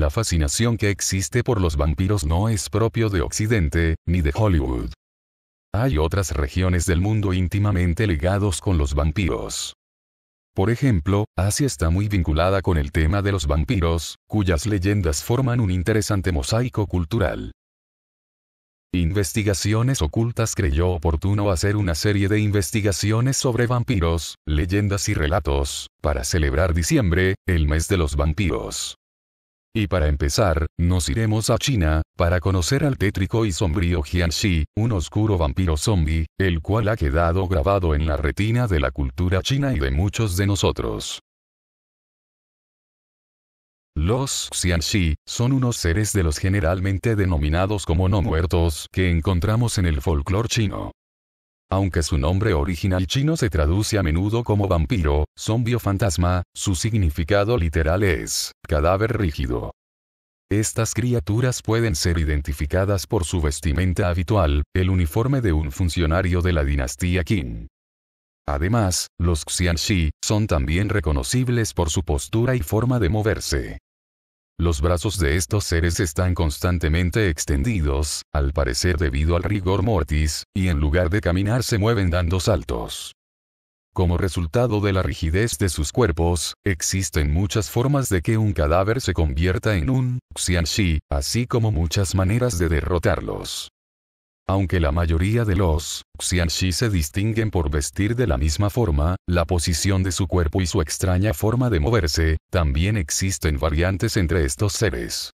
La fascinación que existe por los vampiros no es propio de Occidente, ni de Hollywood. Hay otras regiones del mundo íntimamente ligados con los vampiros. Por ejemplo, Asia está muy vinculada con el tema de los vampiros, cuyas leyendas forman un interesante mosaico cultural. Investigaciones Ocultas creyó oportuno hacer una serie de investigaciones sobre vampiros, leyendas y relatos, para celebrar diciembre, el mes de los vampiros. Y para empezar, nos iremos a China, para conocer al tétrico y sombrío Jianxi, un oscuro vampiro zombie, el cual ha quedado grabado en la retina de la cultura china y de muchos de nosotros. Los Xianxi son unos seres de los generalmente denominados como no muertos que encontramos en el folclore chino. Aunque su nombre original chino se traduce a menudo como vampiro, zombi o fantasma, su significado literal es cadáver rígido. Estas criaturas pueden ser identificadas por su vestimenta habitual, el uniforme de un funcionario de la dinastía Qin. Además, los Xianxi son también reconocibles por su postura y forma de moverse. Los brazos de estos seres están constantemente extendidos, al parecer debido al rigor mortis, y en lugar de caminar se mueven dando saltos. Como resultado de la rigidez de sus cuerpos, existen muchas formas de que un cadáver se convierta en un Xianxi, así como muchas maneras de derrotarlos. Aunque la mayoría de los Xianxi se distinguen por vestir de la misma forma, la posición de su cuerpo y su extraña forma de moverse, también existen variantes entre estos seres.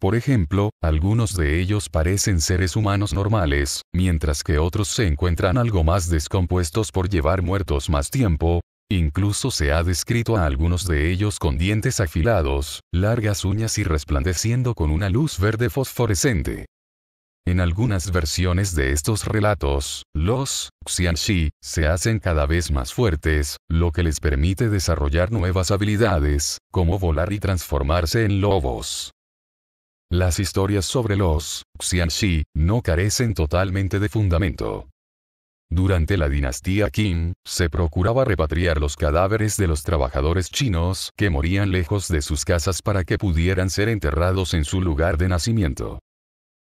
Por ejemplo, algunos de ellos parecen seres humanos normales, mientras que otros se encuentran algo más descompuestos por llevar muertos más tiempo, Incluso se ha descrito a algunos de ellos con dientes afilados, largas uñas y resplandeciendo con una luz verde fosforescente. En algunas versiones de estos relatos, los Xianxi se hacen cada vez más fuertes, lo que les permite desarrollar nuevas habilidades, como volar y transformarse en lobos. Las historias sobre los Xianxi no carecen totalmente de fundamento. Durante la dinastía Qin, se procuraba repatriar los cadáveres de los trabajadores chinos que morían lejos de sus casas para que pudieran ser enterrados en su lugar de nacimiento.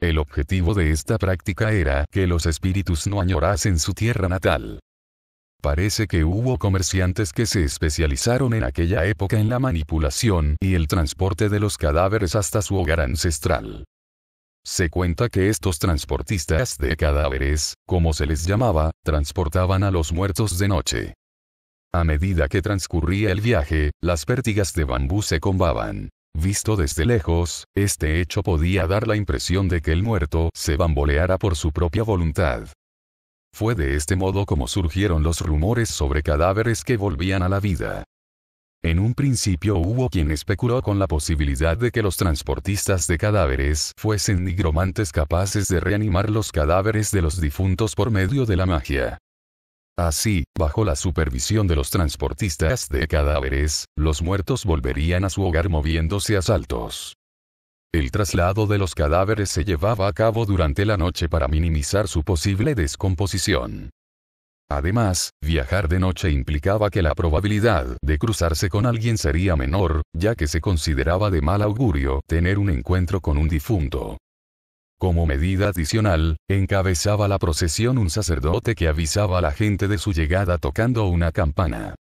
El objetivo de esta práctica era que los espíritus no añorasen su tierra natal. Parece que hubo comerciantes que se especializaron en aquella época en la manipulación y el transporte de los cadáveres hasta su hogar ancestral. Se cuenta que estos transportistas de cadáveres, como se les llamaba, transportaban a los muertos de noche. A medida que transcurría el viaje, las pértigas de bambú se combaban. Visto desde lejos, este hecho podía dar la impresión de que el muerto se bamboleara por su propia voluntad. Fue de este modo como surgieron los rumores sobre cadáveres que volvían a la vida. En un principio hubo quien especuló con la posibilidad de que los transportistas de cadáveres fuesen nigromantes capaces de reanimar los cadáveres de los difuntos por medio de la magia. Así, bajo la supervisión de los transportistas de cadáveres, los muertos volverían a su hogar moviéndose a saltos. El traslado de los cadáveres se llevaba a cabo durante la noche para minimizar su posible descomposición. Además, viajar de noche implicaba que la probabilidad de cruzarse con alguien sería menor, ya que se consideraba de mal augurio tener un encuentro con un difunto. Como medida adicional, encabezaba la procesión un sacerdote que avisaba a la gente de su llegada tocando una campana.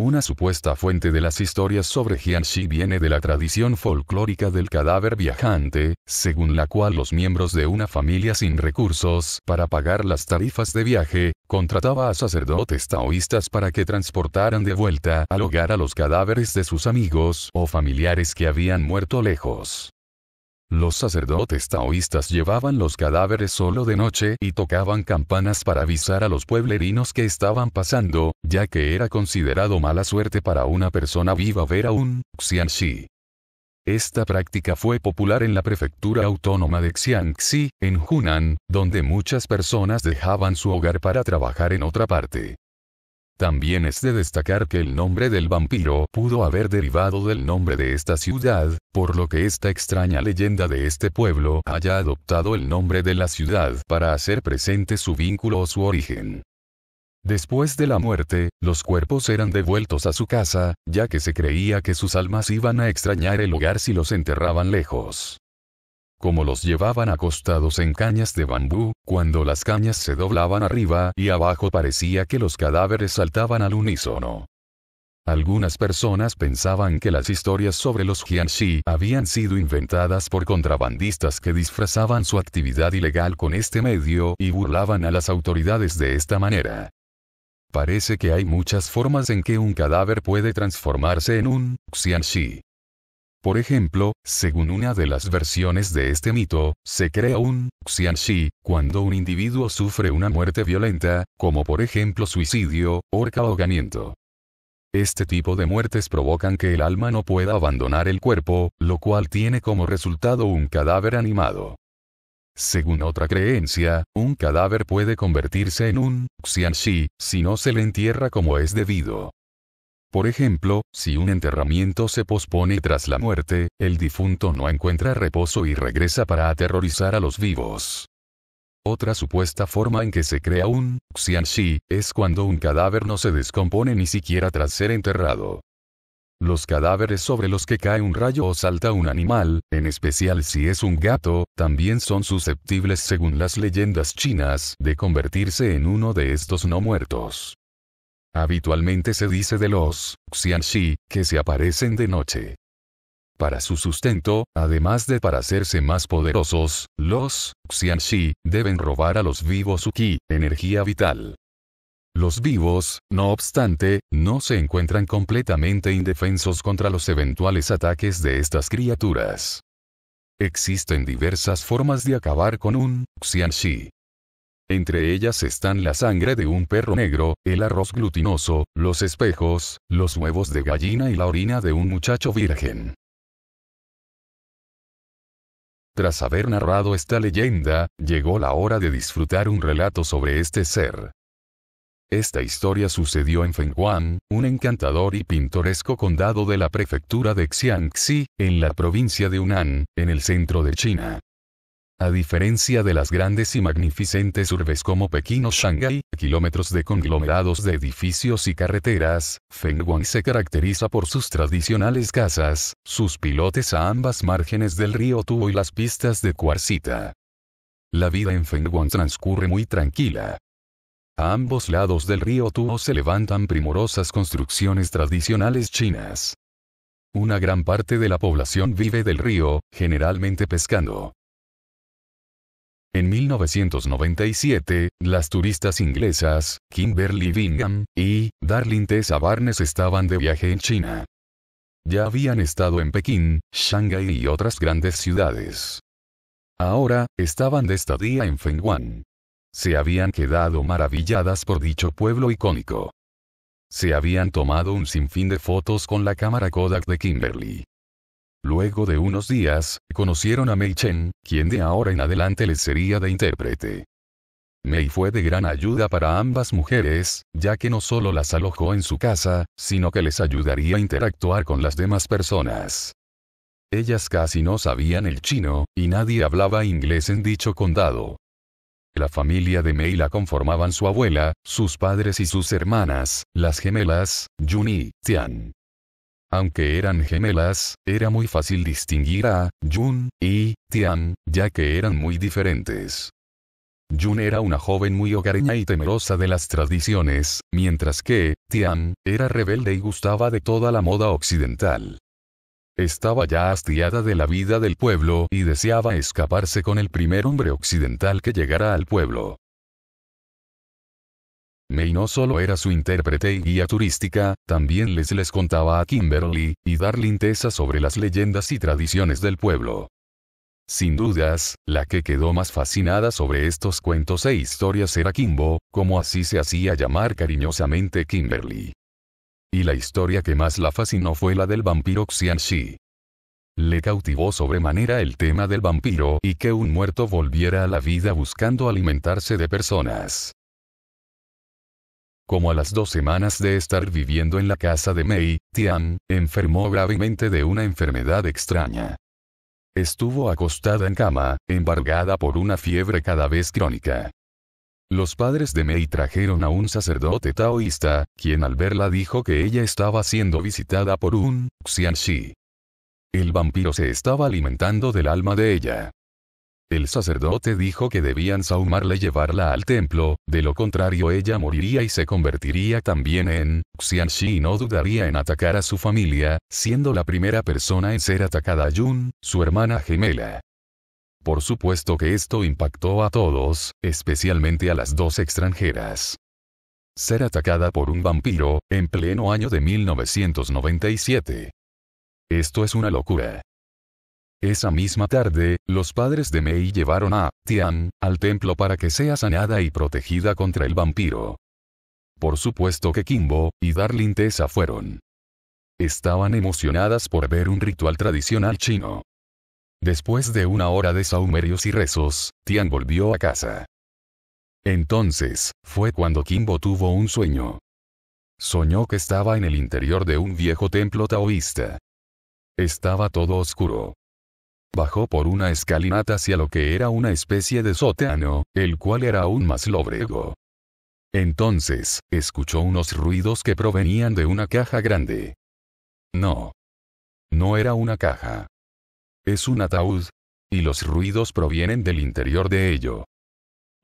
Una supuesta fuente de las historias sobre Jianxi viene de la tradición folclórica del cadáver viajante, según la cual los miembros de una familia sin recursos para pagar las tarifas de viaje, contrataba a sacerdotes taoístas para que transportaran de vuelta al hogar a los cadáveres de sus amigos o familiares que habían muerto lejos. Los sacerdotes taoístas llevaban los cadáveres solo de noche y tocaban campanas para avisar a los pueblerinos que estaban pasando, ya que era considerado mala suerte para una persona viva ver a un Xianxi. Esta práctica fue popular en la prefectura autónoma de Xianxi, en Hunan, donde muchas personas dejaban su hogar para trabajar en otra parte. También es de destacar que el nombre del vampiro pudo haber derivado del nombre de esta ciudad, por lo que esta extraña leyenda de este pueblo haya adoptado el nombre de la ciudad para hacer presente su vínculo o su origen. Después de la muerte, los cuerpos eran devueltos a su casa, ya que se creía que sus almas iban a extrañar el hogar si los enterraban lejos como los llevaban acostados en cañas de bambú, cuando las cañas se doblaban arriba y abajo parecía que los cadáveres saltaban al unísono. Algunas personas pensaban que las historias sobre los Jianxi habían sido inventadas por contrabandistas que disfrazaban su actividad ilegal con este medio y burlaban a las autoridades de esta manera. Parece que hay muchas formas en que un cadáver puede transformarse en un Xianxi. Por ejemplo, según una de las versiones de este mito, se crea un xianxi cuando un individuo sufre una muerte violenta, como por ejemplo suicidio, horca o ahogamiento. Este tipo de muertes provocan que el alma no pueda abandonar el cuerpo, lo cual tiene como resultado un cadáver animado. Según otra creencia, un cadáver puede convertirse en un xianxi si no se le entierra como es debido. Por ejemplo, si un enterramiento se pospone tras la muerte, el difunto no encuentra reposo y regresa para aterrorizar a los vivos. Otra supuesta forma en que se crea un xianxi es cuando un cadáver no se descompone ni siquiera tras ser enterrado. Los cadáveres sobre los que cae un rayo o salta un animal, en especial si es un gato, también son susceptibles según las leyendas chinas de convertirse en uno de estos no muertos. Habitualmente se dice de los Xianxi, que se aparecen de noche. Para su sustento, además de para hacerse más poderosos, los Xianxi deben robar a los vivos su energía vital. Los vivos, no obstante, no se encuentran completamente indefensos contra los eventuales ataques de estas criaturas. Existen diversas formas de acabar con un Xianxi. Entre ellas están la sangre de un perro negro, el arroz glutinoso, los espejos, los huevos de gallina y la orina de un muchacho virgen. Tras haber narrado esta leyenda, llegó la hora de disfrutar un relato sobre este ser. Esta historia sucedió en Fenghuang, un encantador y pintoresco condado de la prefectura de Xiangxi, en la provincia de Hunan, en el centro de China. A diferencia de las grandes y magnificentes urbes como Pekín o Shanghái, kilómetros de conglomerados de edificios y carreteras, Fenghuang se caracteriza por sus tradicionales casas, sus pilotes a ambas márgenes del río Tuo y las pistas de cuarcita. La vida en Fengguan transcurre muy tranquila. A ambos lados del río Tuo se levantan primorosas construcciones tradicionales chinas. Una gran parte de la población vive del río, generalmente pescando. En 1997, las turistas inglesas, Kimberly Bingham y Darling Tessa Barnes estaban de viaje en China. Ya habían estado en Pekín, Shanghái y otras grandes ciudades. Ahora, estaban de estadía en Fenghuang. Se habían quedado maravilladas por dicho pueblo icónico. Se habían tomado un sinfín de fotos con la cámara Kodak de Kimberly. Luego de unos días, conocieron a Mei Chen, quien de ahora en adelante les sería de intérprete. Mei fue de gran ayuda para ambas mujeres, ya que no solo las alojó en su casa, sino que les ayudaría a interactuar con las demás personas. Ellas casi no sabían el chino, y nadie hablaba inglés en dicho condado. La familia de Mei la conformaban su abuela, sus padres y sus hermanas, las gemelas, Yun y Tian. Aunque eran gemelas, era muy fácil distinguir a Jun y Tian, ya que eran muy diferentes. Jun era una joven muy hogareña y temerosa de las tradiciones, mientras que Tian era rebelde y gustaba de toda la moda occidental. Estaba ya hastiada de la vida del pueblo y deseaba escaparse con el primer hombre occidental que llegara al pueblo. May no solo era su intérprete y guía turística, también les les contaba a Kimberly y Darling Tessa sobre las leyendas y tradiciones del pueblo. Sin dudas, la que quedó más fascinada sobre estos cuentos e historias era Kimbo, como así se hacía llamar cariñosamente Kimberly. Y la historia que más la fascinó fue la del vampiro Xianxi. Le cautivó sobremanera el tema del vampiro y que un muerto volviera a la vida buscando alimentarse de personas. Como a las dos semanas de estar viviendo en la casa de Mei, Tian, enfermó gravemente de una enfermedad extraña. Estuvo acostada en cama, embargada por una fiebre cada vez crónica. Los padres de Mei trajeron a un sacerdote taoísta, quien al verla dijo que ella estaba siendo visitada por un xianxi. El vampiro se estaba alimentando del alma de ella. El sacerdote dijo que debían saumarle y llevarla al templo, de lo contrario ella moriría y se convertiría también en Xianxi y no dudaría en atacar a su familia, siendo la primera persona en ser atacada Yun, su hermana gemela. Por supuesto que esto impactó a todos, especialmente a las dos extranjeras. Ser atacada por un vampiro, en pleno año de 1997. Esto es una locura. Esa misma tarde, los padres de Mei llevaron a Tian al templo para que sea sanada y protegida contra el vampiro. Por supuesto que Kimbo y Darling Tessa fueron. Estaban emocionadas por ver un ritual tradicional chino. Después de una hora de saumerios y rezos, Tian volvió a casa. Entonces, fue cuando Kimbo tuvo un sueño. Soñó que estaba en el interior de un viejo templo taoísta. Estaba todo oscuro. Bajó por una escalinata hacia lo que era una especie de sótano, el cual era aún más lóbrego. Entonces, escuchó unos ruidos que provenían de una caja grande. No. No era una caja. Es un ataúd. Y los ruidos provienen del interior de ello.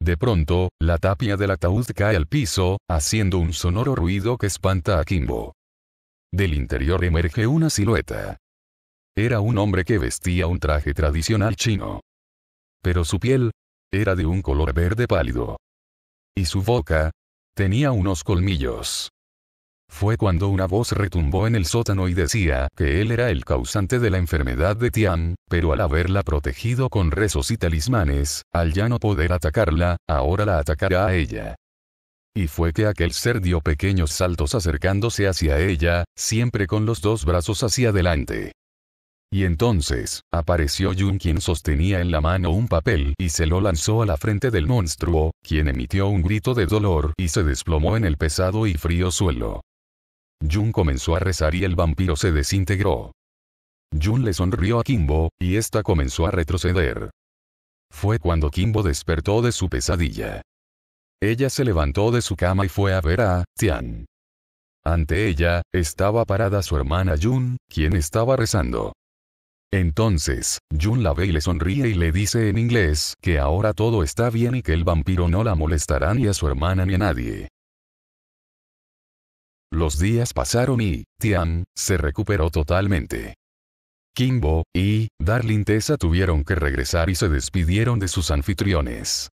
De pronto, la tapia del ataúd cae al piso, haciendo un sonoro ruido que espanta a Kimbo. Del interior emerge una silueta. Era un hombre que vestía un traje tradicional chino. Pero su piel era de un color verde pálido. Y su boca tenía unos colmillos. Fue cuando una voz retumbó en el sótano y decía que él era el causante de la enfermedad de Tian, pero al haberla protegido con rezos y talismanes, al ya no poder atacarla, ahora la atacará a ella. Y fue que aquel ser dio pequeños saltos acercándose hacia ella, siempre con los dos brazos hacia adelante. Y entonces, apareció Jun quien sostenía en la mano un papel y se lo lanzó a la frente del monstruo, quien emitió un grito de dolor y se desplomó en el pesado y frío suelo. Jun comenzó a rezar y el vampiro se desintegró. Jun le sonrió a Kimbo, y ésta comenzó a retroceder. Fue cuando Kimbo despertó de su pesadilla. Ella se levantó de su cama y fue a ver a Tian. Ante ella, estaba parada su hermana Jun, quien estaba rezando. Entonces, Jun la ve y le sonríe y le dice en inglés que ahora todo está bien y que el vampiro no la molestará ni a su hermana ni a nadie. Los días pasaron y, Tian, se recuperó totalmente. Kimbo y Darling Tessa tuvieron que regresar y se despidieron de sus anfitriones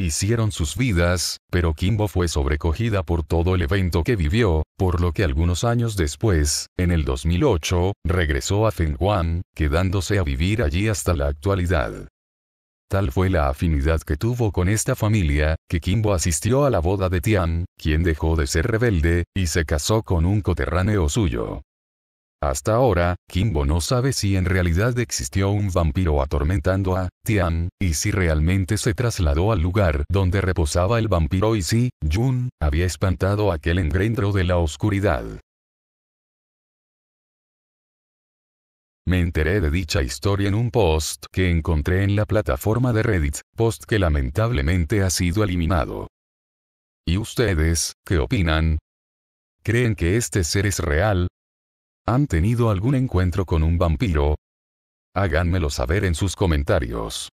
hicieron sus vidas, pero Kimbo fue sobrecogida por todo el evento que vivió, por lo que algunos años después, en el 2008, regresó a Fenghuan, quedándose a vivir allí hasta la actualidad. Tal fue la afinidad que tuvo con esta familia, que Kimbo asistió a la boda de Tian, quien dejó de ser rebelde, y se casó con un coterráneo suyo. Hasta ahora, Kimbo no sabe si en realidad existió un vampiro atormentando a Tian, y si realmente se trasladó al lugar donde reposaba el vampiro y si Jun había espantado aquel engrendro de la oscuridad. Me enteré de dicha historia en un post que encontré en la plataforma de Reddit, post que lamentablemente ha sido eliminado. ¿Y ustedes, qué opinan? ¿Creen que este ser es real, ¿Han tenido algún encuentro con un vampiro? Háganmelo saber en sus comentarios.